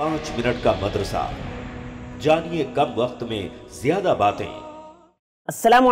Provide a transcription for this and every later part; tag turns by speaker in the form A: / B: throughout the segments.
A: पांच मिनट का मदरसा जानिए कम वक्त में ज्यादा बातें असलम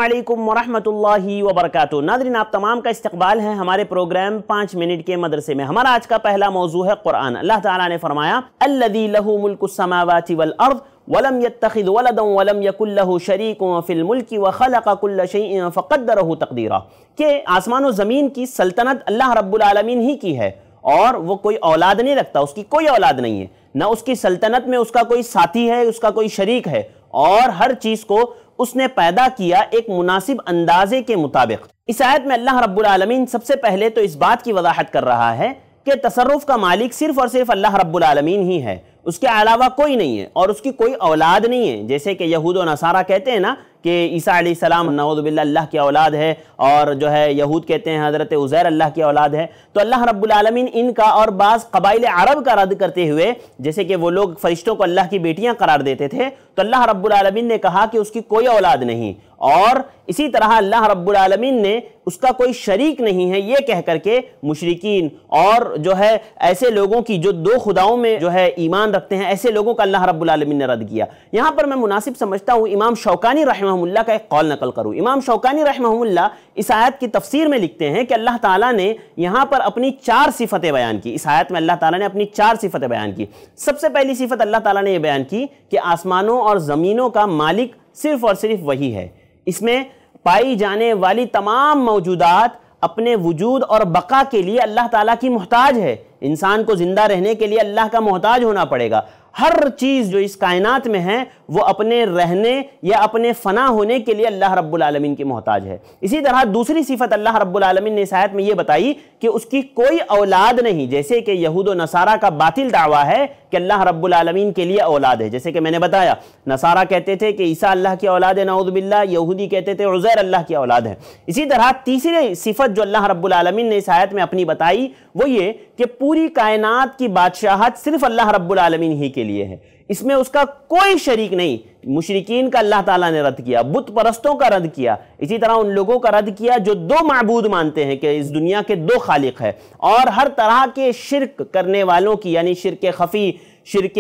A: वरहमतुल्लाहि वबरकत नादरीन आप तमाम का इस्तकबाल है हमारे प्रोग्राम पाँच मिनट के मदरसे में हमारा आज का पहला मौजू है कुरान अल्लाह ताला ने फरमाया अल्लदी लहू मुल्क समावाति वल अर्द वलम यतखद वलदम वलम यकुल्लहु शरीक फ़िल मुल्की व खलक कुल्ल शई फ़क़दरहु तकदीरा के आसमान व ज़मीन की सल्तनत अल्लाह रब्बुल आलमीन ही की है और वो कोई औलाद नहीं रखता उसकी कोई औलाद नहीं है ना उसकी सल्तनत में उसका कोई साथी है उसका कोई शरीक है और हर चीज को उसने पैदा किया एक मुनासिब अंदाजे के मुताबिक इस आयत में अल्लाह रब्बुल आलमीन सबसे पहले तो इस बात की वजाहत कर रहा है कि तसरफ का मालिक सिर्फ और सिर्फ अल्लाह रब्बुल आलमीन ही है उसके अलावा कोई नहीं है और उसकी कोई औलाद नहीं है जैसे कि यहूद और नसारा कहते हैं ना कि ईसा सलाम नवदबिल्ला अल्लाह की औलाद है और जो है यहूद कहते हैं हज़रत उज़ैर अल्लाह की औलाद है तो अल्लाह रब्लमिन इनका और बाज़ कबाइल अरब का रद्द करते हुए जैसे कि वो लोग फरिश्तों को अल्लाह की बेटियाँ करार देते थे तो अल्लाह रब्बुलमीन ने कहा कि उसकी कोई औलाद नहीं और इसी तरह अल्लाह रब्बुल आलमीन ने उसका कोई शरीक नहीं है ये कह करके मुशरकिन और जो है ऐसे लोगों की जो दो खुदाओं में जो है ईमान रखते हैं ऐसे लोगों का अल्लाह रब्बुल आलमीन ने रद्द किया यहाँ पर मैं मुनासिब समझता हूँ इमाम शौकानी रहमहुल्ला का एक कौल नकल करूँ इमाम शौकानी रहमहुल्ला इस आयत की तफसीर में लिखते हैं कि अल्लाह ताला ने यहाँ पर अपनी चार सिफतें बयान की इस आयत में अल्लाह ताला ने अपनी चार सिफतें बयान की सबसे पहली सिफत अल्लाह ताला ने यह बयान की कि आसमानों और ज़मीनों का मालिक सिर्फ़ और सिर्फ वही है इसमें पाई जाने वाली तमाम मौजूदात अपने वजूद और बका के लिए अल्लाह ताला की मोहताज है इंसान को ज़िंदा रहने के लिए अल्लाह का मोहताज होना पड़ेगा हर चीज़ जो इस कायनात में है वो अपने रहने या अपने फ़ना होने के लिए अल्लाह रब्बुल आलमीन की मोहताज है इसी तरह दूसरी सिफत अल्लाह रब्बुल आलमीन ने शायद में ये बताई कि उसकी कोई औलाद नहीं जैसे कि यहूद नसारा का बातिल दावा है कि अल्लाह रब्बुल आलमीन के लिए औलाद है जैसे कि मैंने बताया नसारा कहते थे कि ईसा अल्लाह की औलाद है नाउदबिल्ला यहूदी कहते थे उज़ैर अल्लाह की औलाद है इसी तरह तीसरी सिफत जो अल्लाह रब्बुल आलमीन ने शायद में अपनी बताई वो ये कि पूरी कायनात की बादशाहत सिर्फ अल्लाह रब्बुल आलमीन ही के लिए है इसमें उसका कोई शरीक नहीं मुशरकिन का अल्लाह ताला ने रद्द किया बुत परस्तों का रद्द किया इसी तरह उन लोगों का रद्द किया जो दो मबूद मानते हैं कि इस दुनिया के दो खालिक है और हर तरह के शिरक करने वालों की यानी शिरक खफ़ी शिरक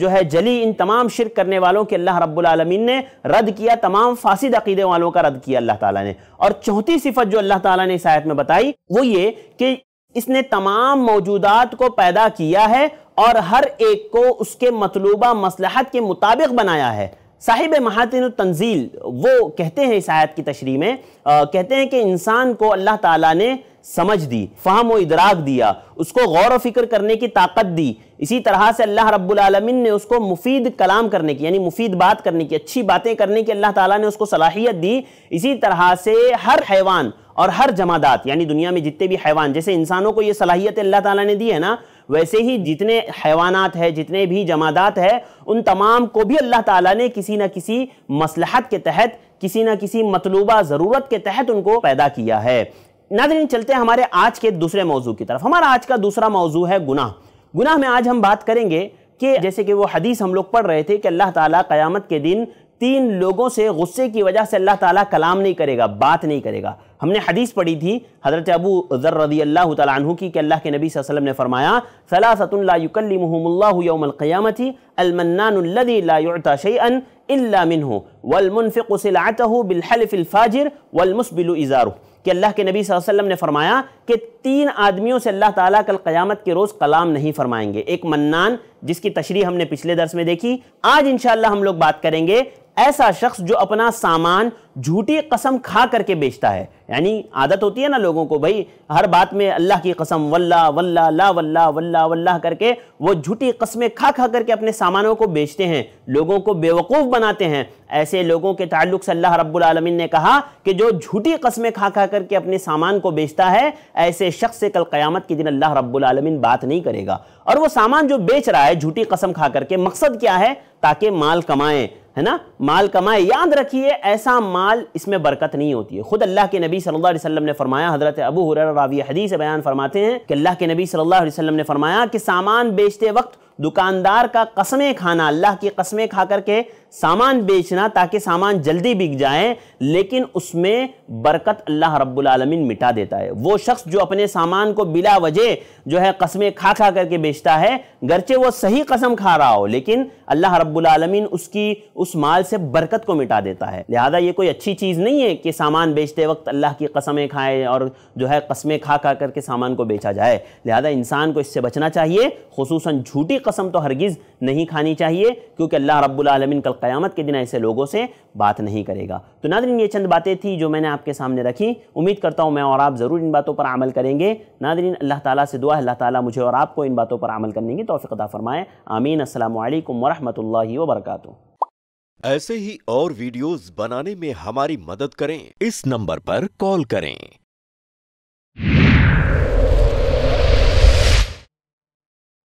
A: जो है जली इन तमाम शिरक करने वालों के अल्लाह रब्बुलमीन ने रद्द किया तमाम फासिद अकीदे वालों का रद्द किया अल्लाह ताला ने और चौथी सिफत जो अल्लाह ताला ने इस आयत में बताई वो ये कि इसने तमाम मौजूदात को पैदा किया है और हर एक को उसके मतलूबा मसलहत के मुताबिक बनाया है साहिब महातिन तंजील वो कहते हैं इस आयत की तशरी में आ, कहते हैं कि इंसान को अल्लाह ताला ने समझ दी फहम व इदराक दिया उसको गौर व फिक्र करने की ताकत दी इसी तरह से अल्लाह रब्बुल आलमीन ने उसको मुफीद कलाम करने की यानी मुफीद बात करने की अच्छी बातें करने की अल्लाह ताला ने उसको सलाहियत दी इसी तरह से हर हैवान और हर जमादात यानी दुनिया में जितने भी हैवान जैसे इंसानों को ये सलाहियत अल्लाह ताला ने दी है ना वैसे ही जितने हैवानात है जितने भी जमादात है उन तमाम को भी अल्लाह ताला ने किसी ना किसी मसलहत के तहत किसी ना किसी मतलूबा ज़रूरत के तहत उनको पैदा किया है नाजरीन चलते हैं हमारे आज के दूसरे मौजू की तरफ हमारा आज का दूसरा मौजू है गुनाह गुनाह में आज हम बात करेंगे कि जैसे कि वो हदीस हम लोग पढ़ रहे थे कि अल्लाह ताला क़यामत के दिन तीन लोगों से गुस्से की वजह से अल्लाह ताला कलाम नहीं करेगा बात नहीं करेगा हमने हदीस पढ़ी थी हज़रत अबू ज़र रदी अल्लाह तु की कि अल्लाह के नबी वसल्लम ने फरमाया सलासतुल्लाकमती अलमन्नानदी शैन इल्ला मिन बिलहलफ़िलफ़ाजिर वलमुसबिल इज़ारू कि अल्लाह के नबी वसल्लम ने फरमाया कि तीन आदमियों से अल्लाह ताला कल क़यामत के रोज़ कलाम नहीं फरमाएंगे एक मन्नान जिसकी तशरी हमने पिछले दर्स में देखी आज इंशाल्लाह हम लोग बात करेंगे ऐसा शख्स जो अपना सामान झूठी कसम खा करके बेचता है यानी आदत होती है ना लोगों को भाई हर बात में अल्लाह की कसम वल्ला वल्ला ला वल्ला वल्ला वल्ला करके वो झूठी कस्में खा खा करके अपने सामानों को बेचते हैं लोगों को बेवकूफ़ बनाते हैं ऐसे लोगों के ताल्लुक से अल्लाह रब्बुल आलमीन ने कहा कि जो झूठी कस्में खा खा करके अपने सामान को बेचता है ऐसे शख्स से कल क़यामत के दिन अल्लाह रब्बुल आलमीन बात नहीं करेगा और वो सामान जो बेच रहा है झूठी कसम खा करके मकसद क्या है ताकि माल कमाएं है ना माल कमाए याद रखिए ऐसा माल इसमें बरकत नहीं होती है खुद अल्लाह के नबी सल्लल्लाहु अलैहि वसल्लम ने फरमाया हजरत अबू हुरैरा रावी हदीस बयान फरमाते हैं कि अल्लाह के नबी सल्लल्लाहु अलैहि वसल्लम ने फरमाया कि सामान बेचते वक्त दुकानदार का कसमें खाना अल्लाह की कसमें खा करके सामान बेचना ताकि सामान जल्दी बिक जाए लेकिन उसमें बरकत अल्लाह रब्बुल आलमीन मिटा देता है वो शख्स जो अपने सामान को बिला वजह जो है कस्में खा खा करके बेचता है गरचे वो सही कसम खा रहा हो लेकिन अल्लाह रब्बुल आलमीन उसकी उस माल से बरकत को मिटा देता है लिहाजा ये कोई अच्छी चीज़ नहीं है कि सामान बेचते वक्त अल्लाह की कसमें खाए और जो है कस्में खा खा करके सामान को बेचा जाए लिहाजा इंसान को इससे बचना चाहिए खसूस झूठी कसम तो हरगिज़ नहीं खानी चाहिए क्योंकि अल्लाह रब्बुल आलमीन कल क़यामत के दिन ऐसे लोगों से बात नहीं करेगा तो नादरीन ये चंद बातें थी जो मैंने आपके सामने रखी उम्मीद करता हूँ मैं और आप ज़रूर इन बातों पर अमल करेंगे नादरीन अल्लाह ताला से दुआ है अल्लाह ताला मुझे और आपको इन बातों पर अमल करने की तोफ़ी फरमाए आमीन असल वरहमल वर्का ऐसे ही और वीडियोज़ बनाने में हमारी मदद करें इस नंबर पर कॉल करें